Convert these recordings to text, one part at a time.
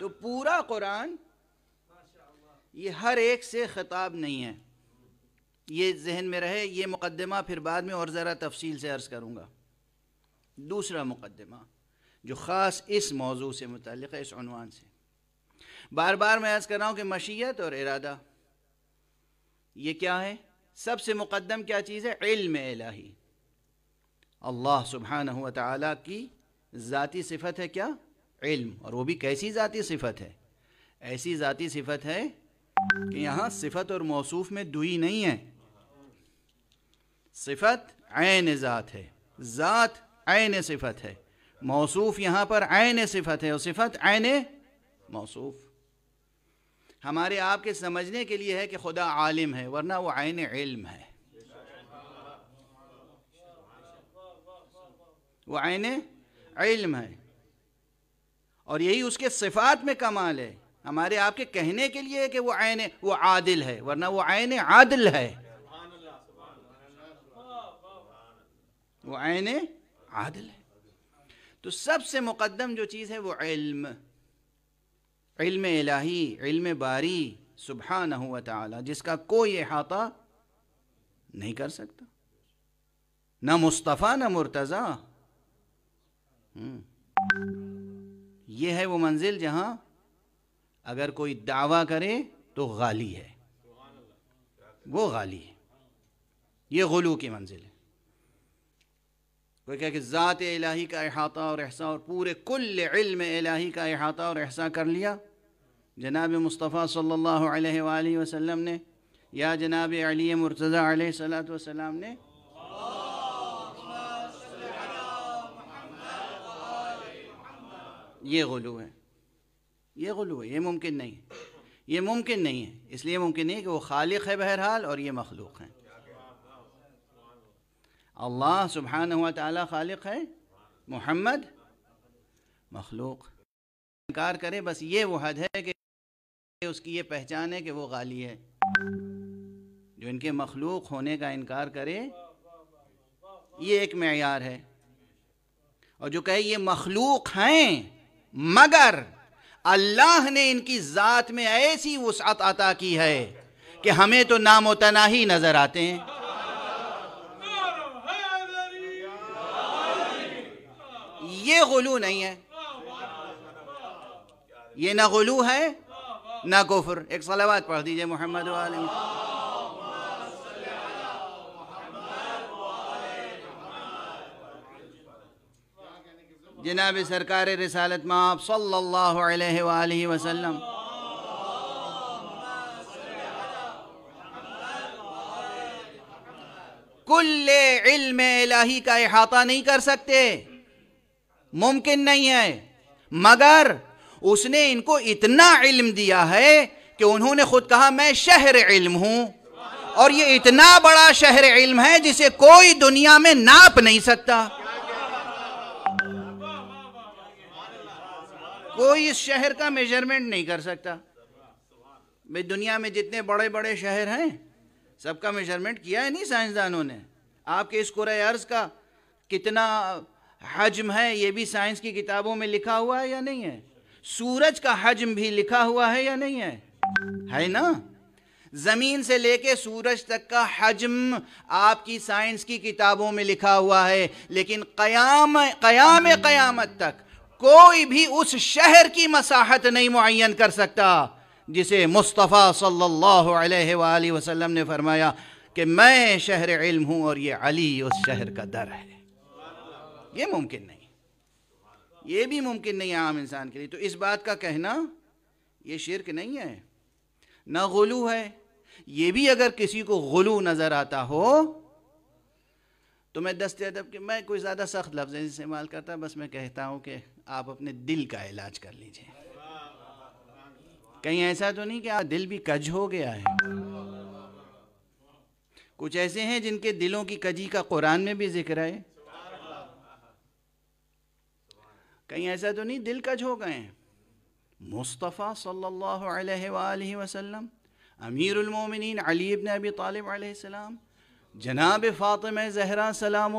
तो पूरा कुरान ये हर एक से ख़िताब नहीं है ये जहन में रहे ये मुकदमा फिर बाद में और ज़रा तफसील से अर्ज़ करूँगा दूसरा मुकदमा जो ख़ास इस मौजू से मुतल है इस अनवान से बार बार मैं अर्ज़ कर रहा हूँ कि मशीयत और इरादा ये क्या है सबसे मुकदम क्या चीज़ है इल्म इलाही अल्लाह सुबहान हुआ की ज़ाती सिफत है क्या इल्म और वो भी कैसी ज़ाती सिफत है ऐसी ज़ाती सिफत है कि यहाँ सिफत और मौसूफ में दुई नहीं है सिफत आन ज़ात है ज़ात आन सिफत है मौसूफ यहाँ पर आन सिफत है और सिफत आन मौसूफ हमारे आपके समझने के लिए है कि खुदा आलिम है वरना वो आन इल्म है वो आन इल्म है और यही उसके सिफात में कमाल है हमारे आपके कहने के लिए कि वो आयन वो आदिल है वरना वो आयन आदिल है वो आयन आदिल है तो सबसे मुकदम जो चीज़ है वो इल्म इल्म इलाही इल्म बारी न हुआ जिसका कोई अहाता नहीं कर सकता ना मुस्तफ़ा ना मुर्तज़ा हम्म। ये है वो मंजिल जहां अगर कोई दावा करे तो गाली है वो गाली है ये गलू की मंजिल है कोई कह के ज़ात इलाही का अहाता और एहसा और पूरे कुल इल्म इलाही का अहाता और एहसा कर लिया जनाब मुस्तफ़ा सल्लल्लाहु अलैहि वसल्लम ने या जनाब अली मुर्तज़ा सलाम ने ये गलू है ये गलू है ये मुमकिन नहीं है ये मुमकिन नहीं है इसलिए मुमकिन नहीं है कि वो खालिक है बहरहाल और ये मखलूक है अल्लाह सुबहान हुआ खालिक है मोहम्मद मखलूक इनकार करे बस ये वो हद है कि उसकी ये पहचान है कि वो गाली है जो इनके मखलूक होने का इनकार करे ये एक मैार है और जो कहे ये मखलूक हैं मगर अल्लाह ने इनकी ज़ात में ऐसी वसअत अता की है कि हमें तो नाम तनाही नज़र आते हैं ये गुलू नहीं है ये ना गलू है ना कुफर एक सलावाद पढ़ दीजिए मोहम्मद वाले जनाब सरकार रसालत माप सल्ला कुल इल्म इलाही का अहाता नहीं कर सकते मुमकिन नहीं है मगर उसने इनको इतना इल्म दिया है कि उन्होंने खुद कहा मैं शहर इल्म हूं और ये इतना बड़ा शहर इल्म है जिसे कोई दुनिया में नाप नहीं सकता कोई इस शहर का मेजरमेंट नहीं कर सकता भाई दुनिया में जितने बड़े बड़े शहर हैं सबका मेजरमेंट किया है नहीं साइंसदानों ने आपके इस कुर अर्ज़ का कितना हजम है ये भी साइंस की किताबों में लिखा हुआ है या नहीं है सूरज का हजम भी लिखा हुआ है या नहीं है है ना ज़मीन से लेके सूरज तक का हजम आपकी साइंस की किताबों में लिखा हुआ है लेकिन क़याम क़याम क़यामत तक कोई भी उस शहर की मसाहत नहीं मुन कर सकता जिसे मुस्तफ़ा सल्लल्लाहु अलैहि वसल्लम ने फरमाया कि मैं शहर इल्म हूँ और ये अली उस शहर का दर है ये मुमकिन नहीं ये भी मुमकिन नहीं है आम इंसान के लिए तो इस बात का कहना ये शिरक नहीं है ना गुलू है ये भी अगर किसी को गुलू नज़र आता हो तो मैं दस्त अदब के मैं कोई ज़्यादा सख्त लफ्ज़ इस्तेमाल करता बस मैं कहता हूँ कि आप अपने दिल का इलाज कर लीजिए कहीं ऐसा तो नहीं कि आप दिल भी कज हो गया है कुछ ऐसे हैं जिनके दिलों की कजी का कुरान में भी जिक्र है कहीं ऐसा तो नहीं दिल कज हो गए हैं मुस्तफ़ा सल्लल्लाहु अलैहि वसल्लम अमीरुलमोमिनीन अली इब्न अबी तालिब अलैहिस्सलाम जनाब फातम जहरा सलाम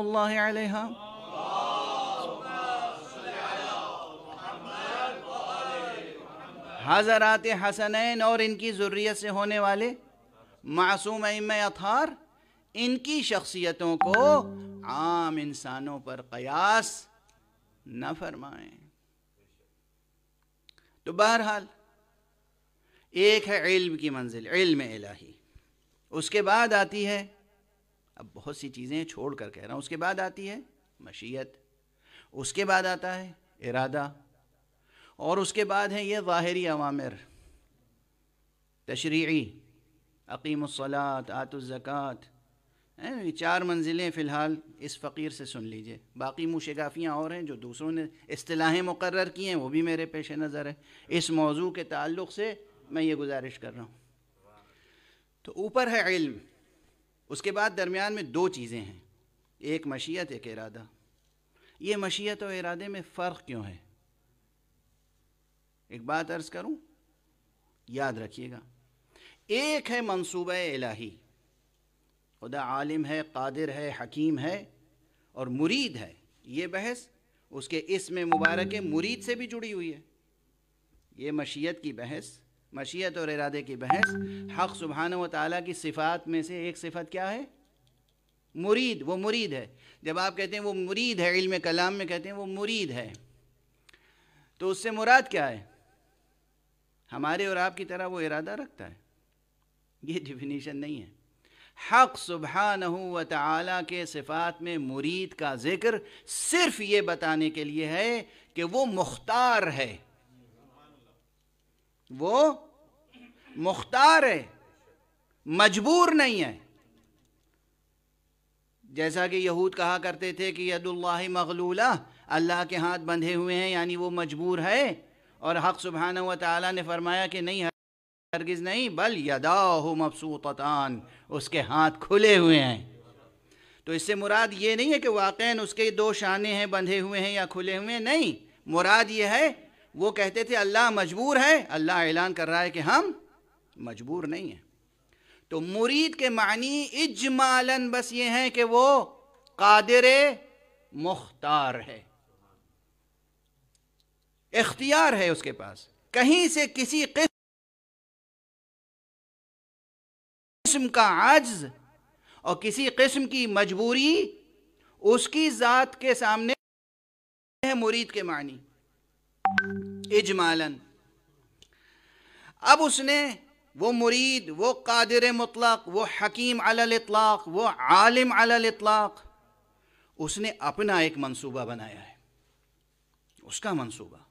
हज़रात हसनैन और इनकी जरूरत से होने वाले मासूम इम अथार इनकी शख्सियतों को आम इंसानों पर कयास न फरमाएं तो बहरहाल एक है इल्म की मंजिल इल्म इलाही उसके बाद आती है अब बहुत सी चीज़ें छोड़ कर कह रहा हूँ उसके बाद आती है मशीयत उसके बाद आता है इरादा और उसके बाद है ये ज़ाहरी अवामिर तशरी अकीमसलात आतुज़क़ात ये चार मंजिलें फ़िलहाल इस फ़कीर से सुन लीजिए बाकी मुशगाफियाँ और हैं जो दूसरों ने असलाहें मुकर की हैं वो भी मेरे पेश नज़र है इस मौजू के ताल्लुक़ से मैं ये गुजारिश कर रहा हूँ तो ऊपर है इल्म उसके बाद दरमियान में दो चीज़ें हैं एक मशीत एक इरादा ये मशीयत और इरादे में फ़र्क क्यों है एक बात अर्ज़ करूँ याद रखिएगा एक है मनसूब इलाही खुदा आलिम है कादिर है हकीम है और मुरीद है ये बहस उसके इसम मुबारक मुरीद से भी जुड़ी हुई है ये मशीत की बहस मशीत और इरादे की बहस हक सुबहान व ताली की सिफ़ात में से एक सिफत क्या है मुरीद वो मुरीद है जब आप कहते हैं वो मुरीद है इल्म कलाम में कहते हैं वो मुरीद है तो उससे मुराद क्या है हमारे और आपकी तरह वो इरादा रखता है ये डिफिनीशन नहीं है हक सुबहान व ताली के सिफात में मुरीद का ज़िक्र सिर्फ़ ये बताने के लिए है कि वो मुख्तार है वो मुख्तार है मजबूर नहीं है जैसा कि यहूद कहा करते थे कि यदुल्ला मगलूला अल्लाह के हाथ बंधे हुए हैं यानी वो मजबूर है और हक सुबहाना व ने फरमाया कि नहीं हरगिज़ नहीं बल यदा मबसूतान उसके हाथ खुले हुए हैं तो इससे मुराद ये नहीं है कि वाक़ उसके दो शाने हैं बंधे हुए हैं या खुले हुए हैं नहीं मुराद ये है वो कहते थे अल्लाह मजबूर है अल्लाह ऐलान कर रहा है कि हम मजबूर नहीं हैं तो मुरीद के मानी इजमालन बस ये हैं कि वो कादिर मुख्तार है इख्तियार है उसके पास कहीं से किसी किस्म का आज और किसी किस्म की मजबूरी उसकी ज़ात के सामने है मुरीद के मानी इजमालन अब उसने वो मुरीद वो कादिर मुतलक वो हकीम अल इतलाक वो आलिम अल इतलाक उसने अपना एक मंसूबा बनाया है उसका मंसूबा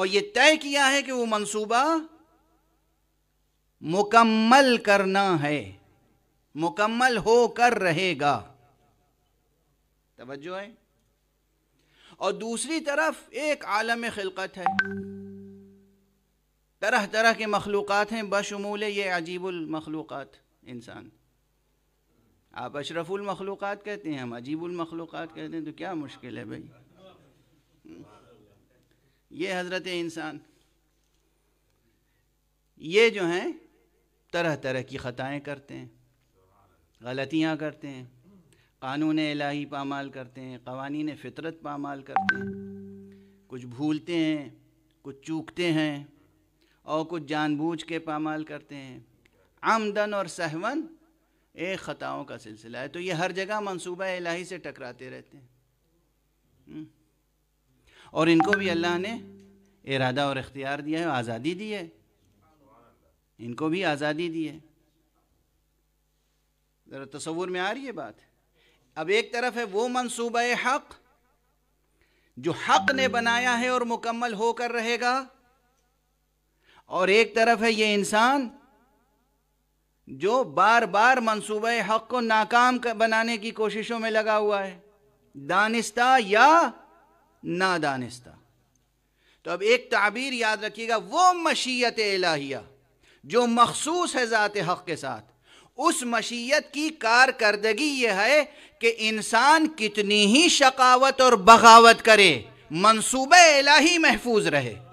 और ये तय किया है कि वो मंसूबा मुकम्मल करना है मुकम्मल होकर रहेगा तवज्जो है और दूसरी तरफ एक आलम खिलकत है तरह तरह के मखलूक़ हैं बशमूल ये अजीबुलमखलूक़ इंसान आप अशरफुलमखलूक़ कहते हैं हम अजीबुलमखलूक़ कहते हैं तो क्या मुश्किल है भाई ये हज़रत इंसान ये जो हैं तरह तरह की ख़ताएँ करते हैं गलतियाँ करते हैं कानून इलाही पामाल करते हैं कवानीन फ़ितरत पामाल करते हैं कुछ भूलते हैं कुछ चूकते हैं और कुछ जानबूझ के पामाल करते हैं आमदन और सहवन एक ख़ताओं का सिलसिला है तो ये हर जगह मनसूबा इलाही से टकराते रहते हैं हम्म। और इनको भी अल्लाह ने इरादा और इख्तियार दिया है आज़ादी दी है इनको भी आज़ादी दी है ज़रा तस्वुर में आ रही है बात है अब एक तरफ है वो मनसूबा हक जो हक ने बनाया है और मुकम्मल होकर रहेगा और एक तरफ है ये इंसान जो बार बार मनसूबा हक को नाकाम बनाने की कोशिशों में लगा हुआ है दानिस्ता या नादानिस्ता तो अब एक ताबीर याद रखिएगा वो मशीयत इलाहिया जो मखसूस है ज़ात हक के साथ उस मशीयत की कारकर्दगी यह है कि इंसान कितनी ही शकावत और बगावत करे मनसूबे इलाही महफूज रहे